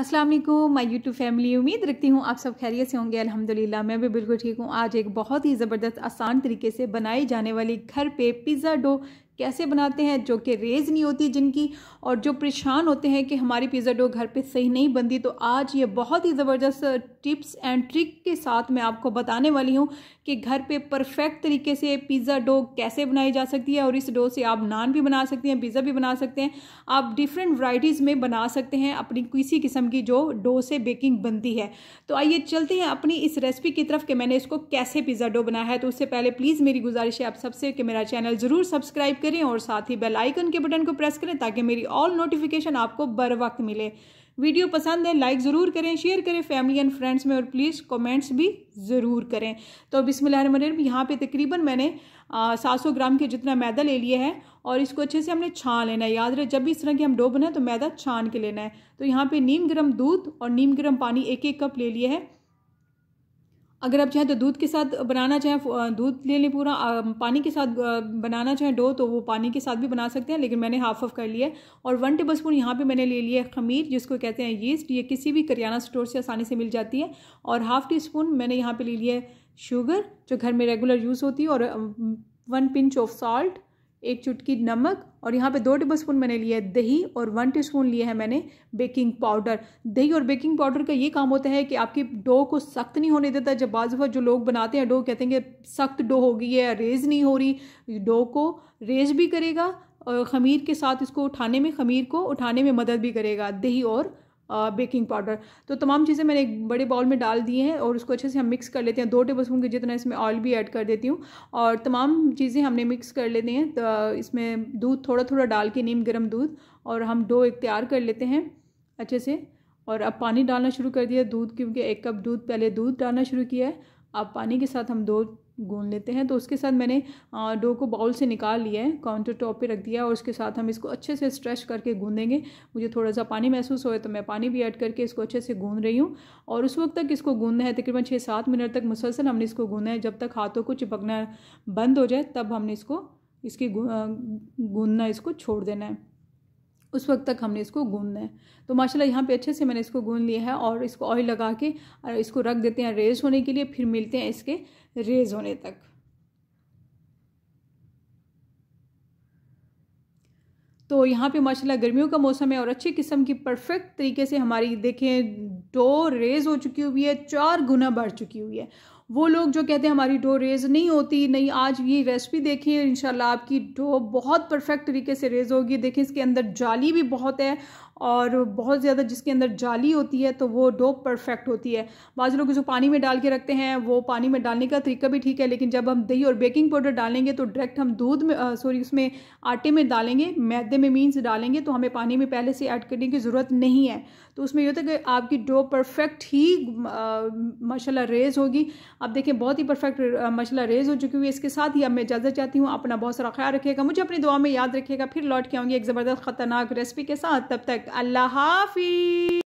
अस्सलाम वालेकुम my YouTube family उम्मीद रखती हूँ आप सब खैरियत से होंगे अल्हम्दुलिल्लाह मैं भी बिल्कुल ठीक हूँ आज एक बहुत ही ज़बरदस्त आसान तरीके से बनाई जाने वाली घर पे पिज़्ज़ा डो कैसे बनाते हैं जो कि रेज़ नहीं होती जिनकी और जो परेशान होते हैं कि हमारी पिज़्ज़ा डो घर पे सही नहीं बनती तो आज ये बहुत ही ज़बरदस्त टिप्स एंड ट्रिक के साथ मैं आपको बताने वाली हूँ कि घर पे परफेक्ट तरीके से पिज़्ज़ा डो कैसे बनाई जा सकती है और इस डो से आप नान भी बना सकते हैं पिज़्ज़ा भी बना सकते हैं आप डिफरेंट वराइटीज़ में बना सकते हैं अपनी किसी किस्म की जो डो से बेकिंग बनती है तो आइए चलते हैं अपनी इस रेसिपी की तरफ कि मैंने इसको कैसे पिज़्ज़ा डो बनाया है तो उससे पहले प्लीज़ मेरी गुजारिश है आप सबसे कि मेरा चैनल ज़रूर सब्सक्राइब करें और साथ ही बेल आइकन के बटन को प्रेस करें ताकि मेरी ऑल नोटिफिकेशन आपको बर वक्त मिले वीडियो पसंद है लाइक ज़रूर करें शेयर करें फैमिली एंड फ्रेंड्स में और प्लीज़ कमेंट्स भी ज़रूर करें तो बिसमिल्लर यहाँ पे तकरीबन मैंने सात सौ ग्राम के जितना मैदा ले लिया है और इसको अच्छे से हमने छान लेना है याद रहे जब भी इस तरह की हम डो बनाए तो मैदा छान के लेना है तो यहाँ पे नीम गर्म दूध और नीम गर्म पानी एक एक कप ले लिया है अगर आप चाहें तो दूध के साथ बनाना चाहें दूध ले लें पूरा पानी के साथ बनाना चाहें डो तो वो पानी के साथ भी बना सकते हैं लेकिन मैंने हाफ ऑफ कर लिया और वन टेबल स्पून यहाँ पर मैंने ले लिया है खमीर जिसको कहते हैं यीस्ट ये किसी भी करियाना स्टोर से आसानी से मिल जाती है और हाफ़ टी स्पून मैंने यहाँ पर ले लिया है शुगर जो घर में रेगुलर यूज़ होती है और वन पिंच ऑफ सॉल्ट एक चुटकी नमक और यहाँ पे दो टेबलस्पून मैंने लिया है दही और वन टीस्पून लिया है मैंने बेकिंग पाउडर दही और बेकिंग पाउडर का ये काम होता है कि आपकी डो को सख्त नहीं होने देता जब बाज़ जो लोग बनाते हैं डो कहते हैं कि सख्त डो हो गई है रेज नहीं हो रही डो को रेज भी करेगा और ख़मीर के साथ इसको उठाने में ख़मीर को उठाने में मदद भी करेगा दही और बेकिंग पाउडर तो तमाम चीज़ें मैंने एक बड़े बाउल में डाल दिए हैं और उसको अच्छे से हम मिक्स कर लेते हैं दो टेबल स्पून के जितना इसमें ऑयल भी ऐड कर देती हूँ और तमाम चीज़ें हमने मिक्स कर लेते हैं तो इसमें दूध थोड़ा थोड़ा डाल के नीम गर्म दूध और हम डो एक तैयार कर लेते हैं अच्छे से और अब पानी डालना शुरू कर दिया दूध क्योंकि एक कप दूध पहले दूध डालना शुरू किया है अब पानी के साथ हम दो गूंद लेते हैं तो उसके साथ मैंने डो को बाउल से निकाल लिया है काउंटर टॉप पर रख दिया और उसके साथ हम इसको अच्छे से स्ट्रेच करके गूंदेंगे मुझे थोड़ा सा पानी महसूस हो तो मैं पानी भी ऐड करके इसको अच्छे से गूंद रही हूँ और उस वक्त तक इसको गूंदना है तकरीबन छः सात मिनट तक मुसलसल हमने इसको गूंदा है जब तक हाथों को चिपकना बंद हो जाए तब हमने इसको इसकी गूंदना इसको छोड़ देना है उस वक्त तक हमने इसको गूंदना है तो माशाल्लाह यहाँ पे अच्छे से मैंने इसको गूंद लिया है और इसको ऑयल लगा के इसको रख देते हैं रेज होने के लिए फिर मिलते हैं इसके रेज होने तक तो यहाँ पे माशाल्लाह गर्मियों का मौसम है और अच्छी किस्म की परफेक्ट तरीके से हमारी देखें दो रेज हो चुकी हुई है चार गुना बढ़ चुकी हुई है वो लोग जो कहते हैं हमारी डो रेज़ नहीं होती नहीं आज ये रेसिपी देखें इन आपकी डो बहुत परफेक्ट तरीके से रेज़ होगी देखें इसके अंदर जाली भी बहुत है और बहुत ज़्यादा जिसके अंदर जाली होती है तो वो डो परफेक्ट होती है बाज़ लोग इसको पानी में डाल के रखते हैं वो पानी में डालने का तरीका भी ठीक है लेकिन जब हम दही और बेकिंग पाउडर डालेंगे तो डायरेक्ट हम दूध में सॉरी उसमें आटे में डालेंगे मैदे में मीन्स डालेंगे तो हमें पानी में पहले से ऐड करने की ज़रूरत नहीं है तो उसमें यह होता है कि आपकी डो परफेक्ट ही माशाला रेज होगी अब देखें बहुत ही परफेक्ट मसला रेज हो चुकी हुई है इसके साथ ही अब मैं इजाज़त चाहती हूँ अपना बहुत सारा ख्याल रखिएगा मुझे अपनी दुआ में याद रखिएगा फिर लौट के आऊँगी एक ज़बरदस्त ख़तरनाक रेसिपी के साथ तब तक अल्लाह हाफि